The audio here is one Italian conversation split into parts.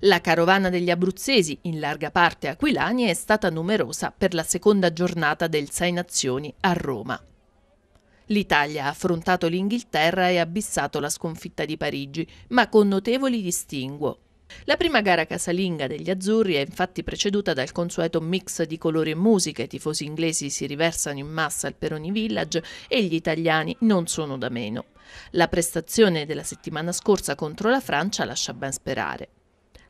La carovana degli abruzzesi, in larga parte aquilani, è stata numerosa per la seconda giornata del Sei Nazioni a Roma. L'Italia ha affrontato l'Inghilterra e abbissato la sconfitta di Parigi, ma con notevoli distinguo. La prima gara casalinga degli azzurri è infatti preceduta dal consueto mix di colori e musica, i tifosi inglesi si riversano in massa al Peroni Village e gli italiani non sono da meno. La prestazione della settimana scorsa contro la Francia lascia ben sperare.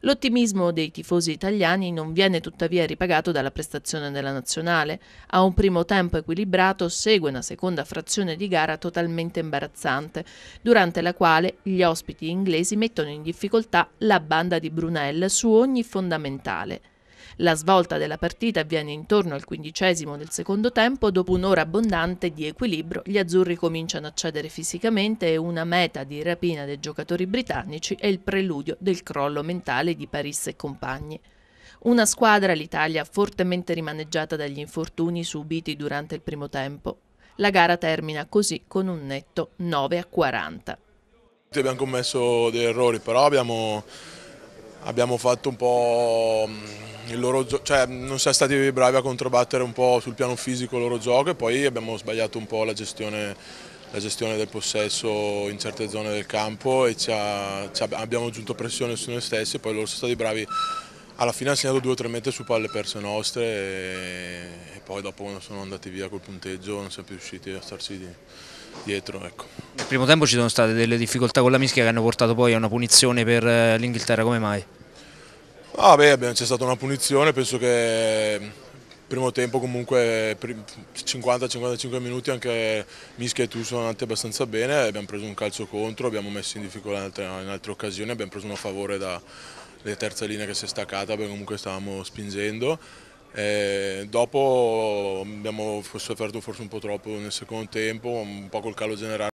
L'ottimismo dei tifosi italiani non viene tuttavia ripagato dalla prestazione della nazionale. A un primo tempo equilibrato segue una seconda frazione di gara totalmente imbarazzante, durante la quale gli ospiti inglesi mettono in difficoltà la banda di Brunel su ogni fondamentale. La svolta della partita avviene intorno al quindicesimo del secondo tempo, dopo un'ora abbondante di equilibrio gli azzurri cominciano a cedere fisicamente e una meta di rapina dei giocatori britannici è il preludio del crollo mentale di Paris e compagni. Una squadra, l'Italia, fortemente rimaneggiata dagli infortuni subiti durante il primo tempo. La gara termina così con un netto 9 a 40. Abbiamo commesso degli errori, però abbiamo, abbiamo fatto un po' loro, cioè, non siamo stati bravi a controbattere un po' sul piano fisico il loro gioco e poi abbiamo sbagliato un po' la gestione, la gestione del possesso in certe zone del campo e ci ha, ci abbiamo aggiunto pressione su noi stessi e poi loro sono stati bravi alla fine hanno segnato due o tre mete su palle perse nostre e, e, poi dopo quando sono andati via col punteggio non siamo più riusciti a starci di, dietro. Ecco. Nel primo tempo ci sono state delle difficoltà con la mischia che hanno portato poi a una punizione per eh, l'Inghilterra, come mai? Ah, c'è stata una punizione, penso che mm, primo tempo comunque 50-55 minuti anche Mischia e tu sono andati abbastanza bene, abbiamo preso un calcio contro, abbiamo messo in difficoltà in altre, in altre occasioni, abbiamo preso una favore dalle terze linee che si è staccata perché comunque stavamo spingendo. E eh, dopo abbiamo sofferto forse un po' troppo nel secondo tempo, un po' col calo generale.